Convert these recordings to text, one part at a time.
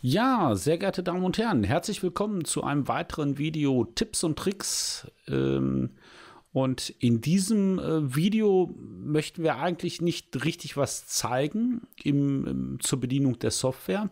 Ja, sehr geehrte Damen und Herren, herzlich willkommen zu einem weiteren Video Tipps und Tricks. Ähm, und in diesem äh, Video möchten wir eigentlich nicht richtig was zeigen im, zur Bedienung der Software,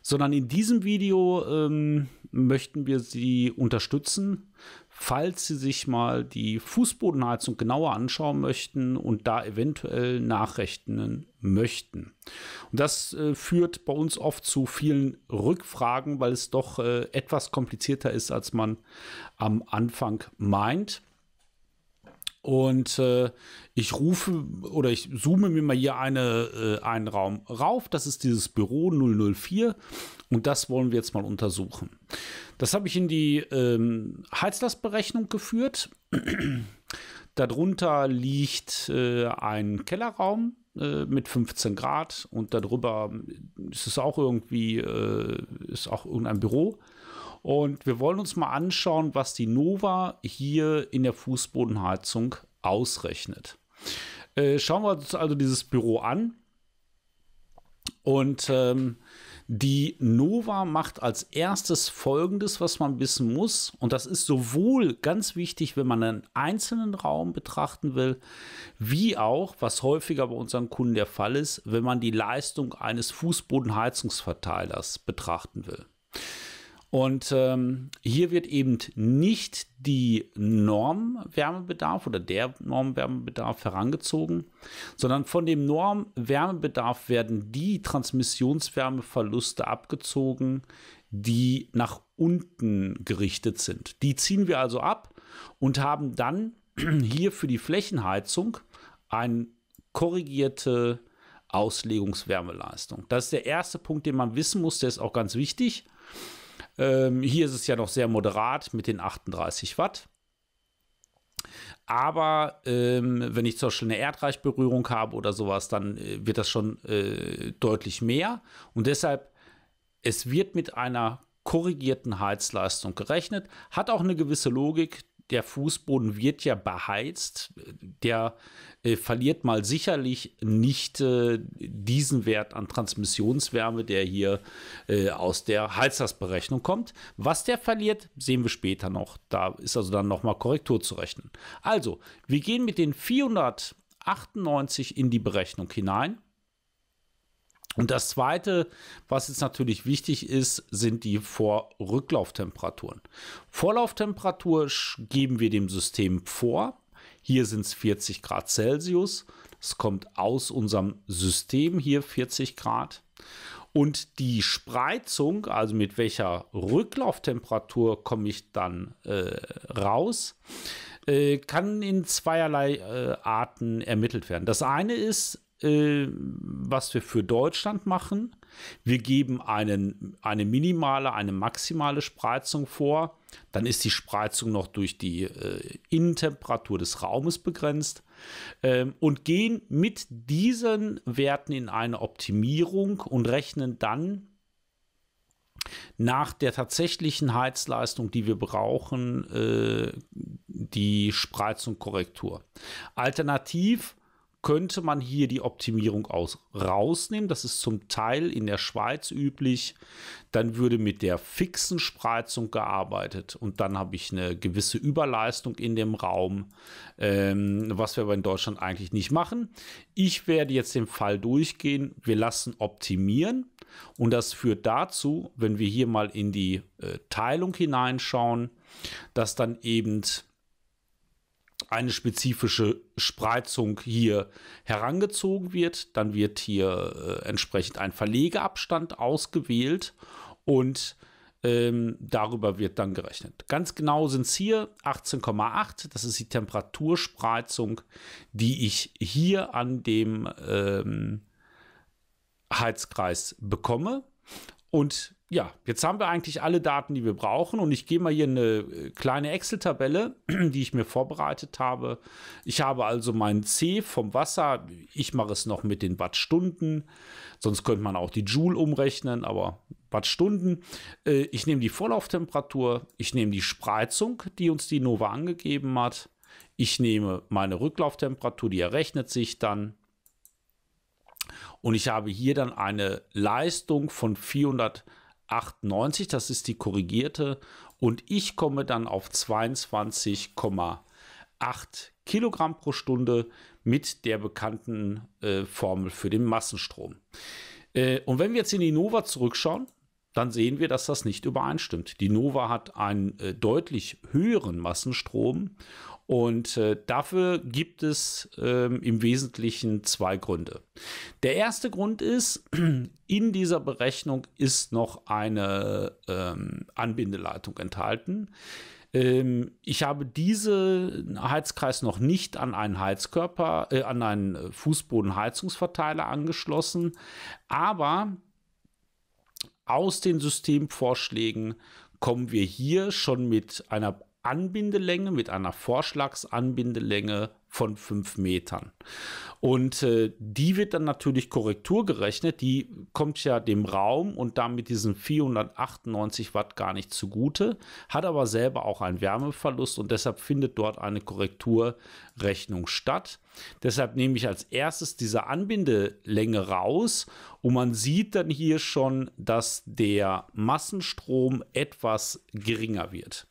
sondern in diesem Video ähm, möchten wir Sie unterstützen, falls Sie sich mal die Fußbodenheizung genauer anschauen möchten und da eventuell nachrechnen möchten. Und das äh, führt bei uns oft zu vielen Rückfragen, weil es doch äh, etwas komplizierter ist, als man am Anfang meint. Und äh, ich rufe oder ich zoome mir mal hier eine, äh, einen Raum rauf. Das ist dieses Büro 004 und das wollen wir jetzt mal untersuchen. Das habe ich in die ähm, Heizlastberechnung geführt. Darunter liegt äh, ein Kellerraum äh, mit 15 Grad und darüber ist es auch irgendwie äh, ist auch irgendein Büro. Und wir wollen uns mal anschauen, was die Nova hier in der Fußbodenheizung ausrechnet. Äh, schauen wir uns also dieses Büro an. Und ähm, die Nova macht als erstes Folgendes, was man wissen muss. Und das ist sowohl ganz wichtig, wenn man einen einzelnen Raum betrachten will, wie auch, was häufiger bei unseren Kunden der Fall ist, wenn man die Leistung eines Fußbodenheizungsverteilers betrachten will. Und ähm, hier wird eben nicht die Normwärmebedarf oder der Normwärmebedarf herangezogen, sondern von dem Normwärmebedarf werden die Transmissionswärmeverluste abgezogen, die nach unten gerichtet sind. Die ziehen wir also ab und haben dann hier für die Flächenheizung eine korrigierte Auslegungswärmeleistung. Das ist der erste Punkt, den man wissen muss, der ist auch ganz wichtig. Ähm, hier ist es ja noch sehr moderat mit den 38 Watt. Aber ähm, wenn ich zum Beispiel eine Erdreichberührung habe oder sowas, dann äh, wird das schon äh, deutlich mehr. Und deshalb, es wird mit einer korrigierten Heizleistung gerechnet. Hat auch eine gewisse Logik, der Fußboden wird ja beheizt, der äh, verliert mal sicherlich nicht äh, diesen Wert an Transmissionswärme, der hier äh, aus der Heizlastberechnung kommt. Was der verliert, sehen wir später noch. Da ist also dann nochmal Korrektur zu rechnen. Also, wir gehen mit den 498 in die Berechnung hinein. Und das Zweite, was jetzt natürlich wichtig ist, sind die Vor-Rücklauftemperaturen. Vorlauftemperatur geben wir dem System vor. Hier sind es 40 Grad Celsius. Es kommt aus unserem System hier 40 Grad. Und die Spreizung, also mit welcher Rücklauftemperatur komme ich dann äh, raus, äh, kann in zweierlei äh, Arten ermittelt werden. Das eine ist äh, was wir für Deutschland machen. Wir geben einen, eine minimale, eine maximale Spreizung vor. Dann ist die Spreizung noch durch die äh, Innentemperatur des Raumes begrenzt ähm, und gehen mit diesen Werten in eine Optimierung und rechnen dann nach der tatsächlichen Heizleistung, die wir brauchen, äh, die Spreizung Korrektur. Alternativ könnte man hier die Optimierung aus rausnehmen. Das ist zum Teil in der Schweiz üblich. Dann würde mit der fixen Spreizung gearbeitet und dann habe ich eine gewisse Überleistung in dem Raum, ähm, was wir aber in Deutschland eigentlich nicht machen. Ich werde jetzt den Fall durchgehen. Wir lassen optimieren und das führt dazu, wenn wir hier mal in die äh, Teilung hineinschauen, dass dann eben eine spezifische Spreizung hier herangezogen wird. Dann wird hier äh, entsprechend ein Verlegeabstand ausgewählt und ähm, darüber wird dann gerechnet. Ganz genau sind es hier 18,8. Das ist die Temperaturspreizung, die ich hier an dem ähm, Heizkreis bekomme. Und ja, jetzt haben wir eigentlich alle Daten, die wir brauchen. Und ich gehe mal hier eine äh, kleine Excel-Tabelle, die ich mir vorbereitet habe. Ich habe also mein C vom Wasser. Ich mache es noch mit den Wattstunden. Sonst könnte man auch die Joule umrechnen, aber Wattstunden. Äh, ich nehme die Vorlauftemperatur. Ich nehme die Spreizung, die uns die Nova angegeben hat. Ich nehme meine Rücklauftemperatur, die errechnet sich dann. Und ich habe hier dann eine Leistung von 400. 98, das ist die korrigierte, und ich komme dann auf 22,8 Kilogramm pro Stunde mit der bekannten äh, Formel für den Massenstrom. Äh, und wenn wir jetzt in die Nova zurückschauen, dann sehen wir, dass das nicht übereinstimmt. Die Nova hat einen äh, deutlich höheren Massenstrom und äh, dafür gibt es ähm, im Wesentlichen zwei Gründe. Der erste Grund ist, in dieser Berechnung ist noch eine ähm, Anbindeleitung enthalten. Ähm, ich habe diesen äh, Heizkreis noch nicht an einen Heizkörper, äh, an einen äh, Fußbodenheizungsverteiler angeschlossen, aber aus den Systemvorschlägen kommen wir hier schon mit einer Anbindelänge mit einer Vorschlagsanbindelänge von fünf Metern. Und äh, die wird dann natürlich korrekturgerechnet. Die kommt ja dem Raum und damit diesen 498 Watt gar nicht zugute, hat aber selber auch einen Wärmeverlust und deshalb findet dort eine Korrekturrechnung statt. Deshalb nehme ich als erstes diese Anbindelänge raus und man sieht dann hier schon, dass der Massenstrom etwas geringer wird.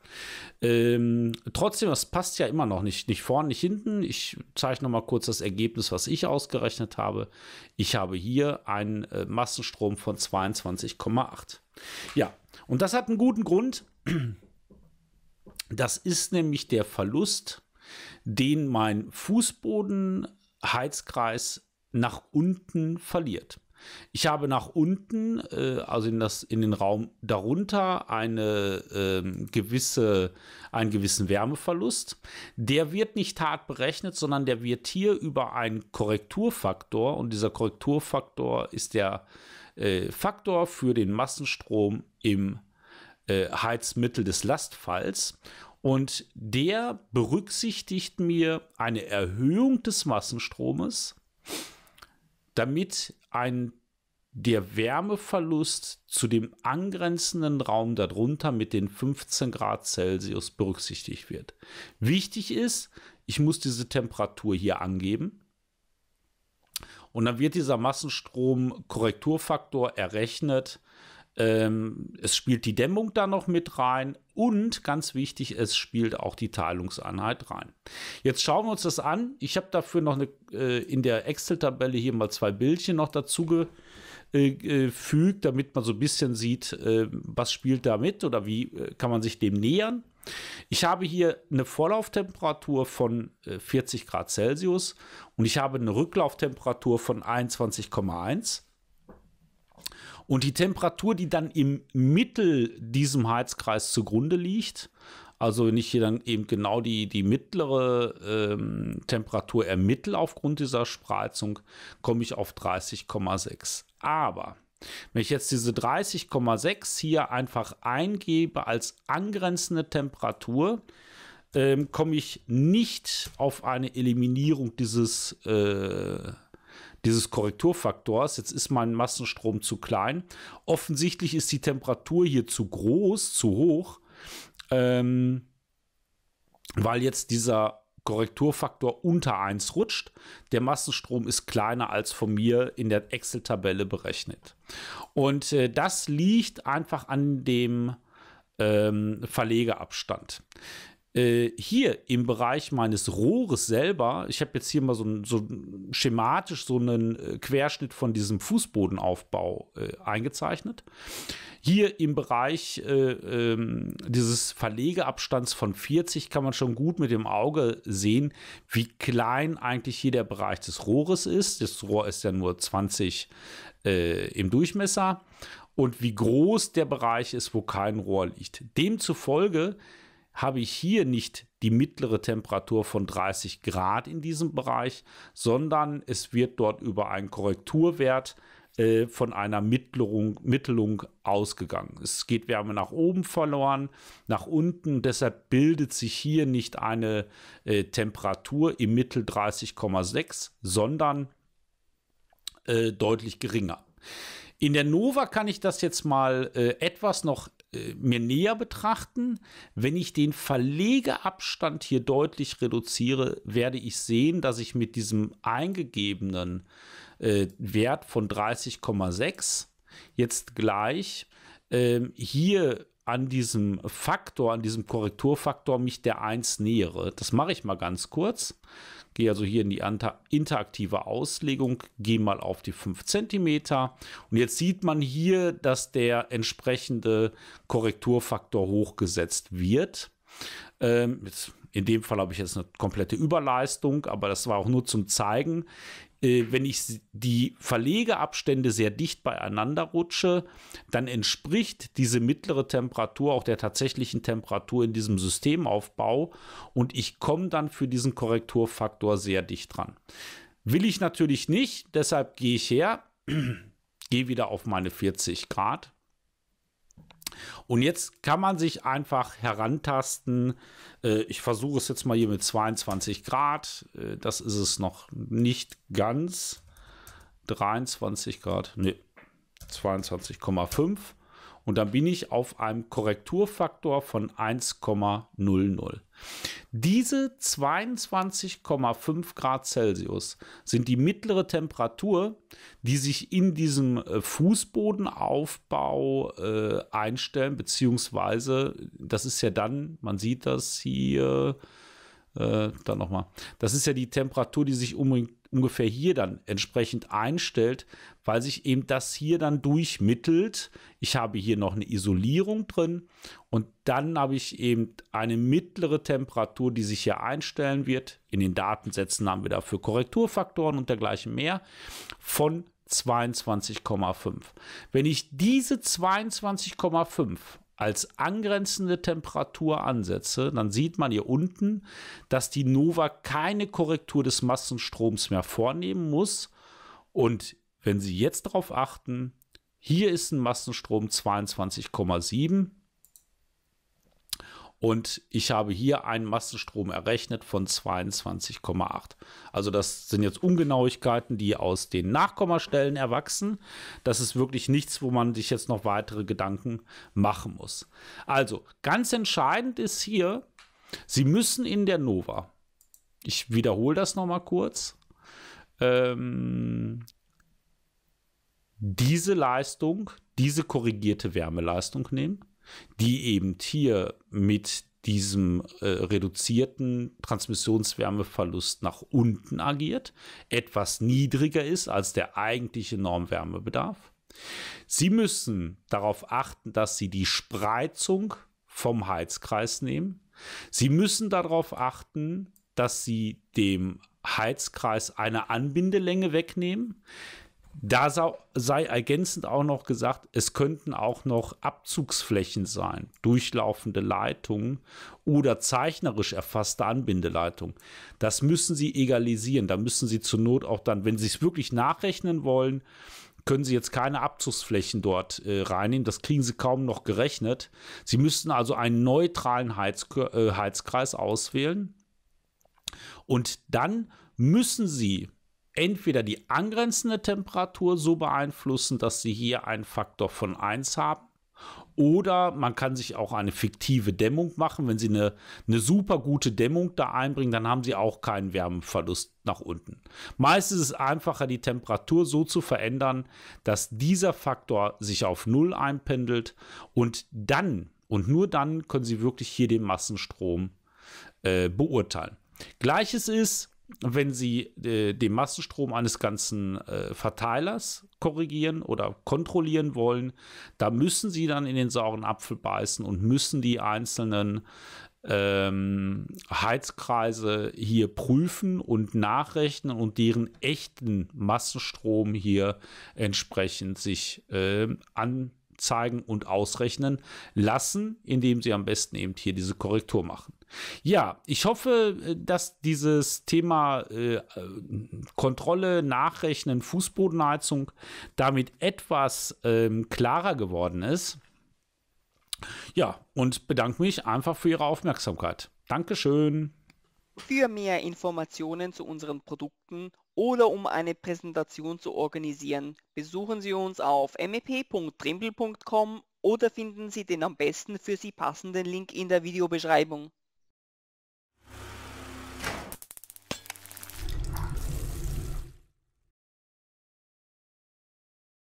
Ähm, trotzdem, das passt ja immer noch nicht, nicht vorne, nicht hinten. Ich zeige noch mal kurz das Ergebnis, was ich ausgerechnet habe. Ich habe hier einen äh, Massenstrom von 22,8. Ja, und das hat einen guten Grund. Das ist nämlich der Verlust, den mein Fußbodenheizkreis nach unten verliert. Ich habe nach unten, äh, also in, das, in den Raum darunter, eine, äh, gewisse, einen gewissen Wärmeverlust. Der wird nicht hart berechnet, sondern der wird hier über einen Korrekturfaktor und dieser Korrekturfaktor ist der äh, Faktor für den Massenstrom im äh, Heizmittel des Lastfalls. Und der berücksichtigt mir eine Erhöhung des Massenstromes damit ein der Wärmeverlust zu dem angrenzenden Raum darunter mit den 15 Grad Celsius berücksichtigt wird. Wichtig ist, ich muss diese Temperatur hier angeben. Und dann wird dieser Massenstrom-Korrekturfaktor errechnet ähm, es spielt die Dämmung da noch mit rein und ganz wichtig, es spielt auch die Teilungseinheit rein. Jetzt schauen wir uns das an. Ich habe dafür noch eine, äh, in der Excel-Tabelle hier mal zwei Bildchen noch dazu äh, gefügt, damit man so ein bisschen sieht, äh, was spielt da mit oder wie äh, kann man sich dem nähern. Ich habe hier eine Vorlauftemperatur von 40 äh, Grad Celsius und ich habe eine Rücklauftemperatur von 21,1 und die Temperatur, die dann im Mittel diesem Heizkreis zugrunde liegt, also wenn ich hier dann eben genau die, die mittlere ähm, Temperatur ermittle aufgrund dieser Spreizung, komme ich auf 30,6. Aber wenn ich jetzt diese 30,6 hier einfach eingebe als angrenzende Temperatur, ähm, komme ich nicht auf eine Eliminierung dieses äh, dieses Korrekturfaktors. Jetzt ist mein Massenstrom zu klein. Offensichtlich ist die Temperatur hier zu groß, zu hoch, ähm, weil jetzt dieser Korrekturfaktor unter 1 rutscht. Der Massenstrom ist kleiner als von mir in der Excel-Tabelle berechnet. Und äh, das liegt einfach an dem ähm, Verlegeabstand. Äh, hier im Bereich meines Rohres selber, ich habe jetzt hier mal so, so schematisch so einen äh, Querschnitt von diesem Fußbodenaufbau äh, eingezeichnet. Hier im Bereich äh, ähm, dieses Verlegeabstands von 40 kann man schon gut mit dem Auge sehen, wie klein eigentlich hier der Bereich des Rohres ist. Das Rohr ist ja nur 20 äh, im Durchmesser und wie groß der Bereich ist, wo kein Rohr liegt. Demzufolge habe ich hier nicht die mittlere Temperatur von 30 Grad in diesem Bereich, sondern es wird dort über einen Korrekturwert äh, von einer Mittelung, Mittelung ausgegangen. Es geht Wärme nach oben verloren, nach unten. Deshalb bildet sich hier nicht eine äh, Temperatur im Mittel 30,6, sondern äh, deutlich geringer. In der Nova kann ich das jetzt mal äh, etwas noch äh, mir näher betrachten. Wenn ich den Verlegeabstand hier deutlich reduziere, werde ich sehen, dass ich mit diesem eingegebenen äh, Wert von 30,6 jetzt gleich ähm, hier an diesem Faktor, an diesem Korrekturfaktor mich der 1 nähere. Das mache ich mal ganz kurz. Gehe also hier in die interaktive Auslegung, gehe mal auf die 5 cm und jetzt sieht man hier, dass der entsprechende Korrekturfaktor hochgesetzt wird. Ähm, jetzt in dem Fall habe ich jetzt eine komplette Überleistung, aber das war auch nur zum Zeigen äh, wenn ich die Verlegeabstände sehr dicht beieinander rutsche, dann entspricht diese mittlere Temperatur auch der tatsächlichen Temperatur in diesem Systemaufbau und ich komme dann für diesen Korrekturfaktor sehr dicht dran. Will ich natürlich nicht, deshalb gehe ich her, gehe wieder auf meine 40 Grad und jetzt kann man sich einfach herantasten. Äh, ich versuche es jetzt mal hier mit 22 Grad. Äh, das ist es noch nicht ganz. 23 Grad, nee, 22,5. Und dann bin ich auf einem Korrekturfaktor von 1,00. Diese 22,5 Grad Celsius sind die mittlere Temperatur, die sich in diesem äh, Fußbodenaufbau äh, einstellen, beziehungsweise das ist ja dann, man sieht das hier, äh, dann nochmal, das ist ja die Temperatur, die sich unbedingt ungefähr hier dann entsprechend einstellt, weil sich eben das hier dann durchmittelt. Ich habe hier noch eine Isolierung drin und dann habe ich eben eine mittlere Temperatur, die sich hier einstellen wird. In den Datensätzen haben wir dafür Korrekturfaktoren und dergleichen mehr von 22,5. Wenn ich diese 22,5 als angrenzende Temperatur ansetze, dann sieht man hier unten, dass die Nova keine Korrektur des Massenstroms mehr vornehmen muss. Und wenn Sie jetzt darauf achten, hier ist ein Massenstrom 22,7 und ich habe hier einen Massenstrom errechnet von 22,8. Also das sind jetzt Ungenauigkeiten, die aus den Nachkommastellen erwachsen. Das ist wirklich nichts, wo man sich jetzt noch weitere Gedanken machen muss. Also ganz entscheidend ist hier, Sie müssen in der Nova, ich wiederhole das nochmal kurz, ähm, diese Leistung, diese korrigierte Wärmeleistung nehmen die eben hier mit diesem äh, reduzierten Transmissionswärmeverlust nach unten agiert, etwas niedriger ist als der eigentliche Normwärmebedarf. Sie müssen darauf achten, dass Sie die Spreizung vom Heizkreis nehmen. Sie müssen darauf achten, dass Sie dem Heizkreis eine Anbindelänge wegnehmen. Da sei ergänzend auch noch gesagt, es könnten auch noch Abzugsflächen sein, durchlaufende Leitungen oder zeichnerisch erfasste Anbindeleitungen. Das müssen Sie egalisieren. Da müssen Sie zur Not auch dann, wenn Sie es wirklich nachrechnen wollen, können Sie jetzt keine Abzugsflächen dort äh, reinnehmen. Das kriegen Sie kaum noch gerechnet. Sie müssten also einen neutralen Heiz äh, Heizkreis auswählen. Und dann müssen Sie entweder die angrenzende Temperatur so beeinflussen, dass sie hier einen Faktor von 1 haben, oder man kann sich auch eine fiktive Dämmung machen. Wenn Sie eine, eine super gute Dämmung da einbringen, dann haben Sie auch keinen Wärmeverlust nach unten. Meistens ist es einfacher, die Temperatur so zu verändern, dass dieser Faktor sich auf Null einpendelt und dann und nur dann können Sie wirklich hier den Massenstrom äh, beurteilen. Gleiches ist, wenn sie äh, den Massenstrom eines ganzen äh, Verteilers korrigieren oder kontrollieren wollen, da müssen sie dann in den sauren Apfel beißen und müssen die einzelnen ähm, Heizkreise hier prüfen und nachrechnen und deren echten Massenstrom hier entsprechend sich äh, anzeigen und ausrechnen lassen, indem sie am besten eben hier diese Korrektur machen. Ja, ich hoffe, äh, dass dieses Thema äh, äh, Kontrolle, Nachrechnen, Fußbodenheizung damit etwas ähm, klarer geworden ist. Ja, und bedanke mich einfach für Ihre Aufmerksamkeit. Dankeschön. Für mehr Informationen zu unseren Produkten oder um eine Präsentation zu organisieren, besuchen Sie uns auf mep.trimble.com oder finden Sie den am besten für Sie passenden Link in der Videobeschreibung.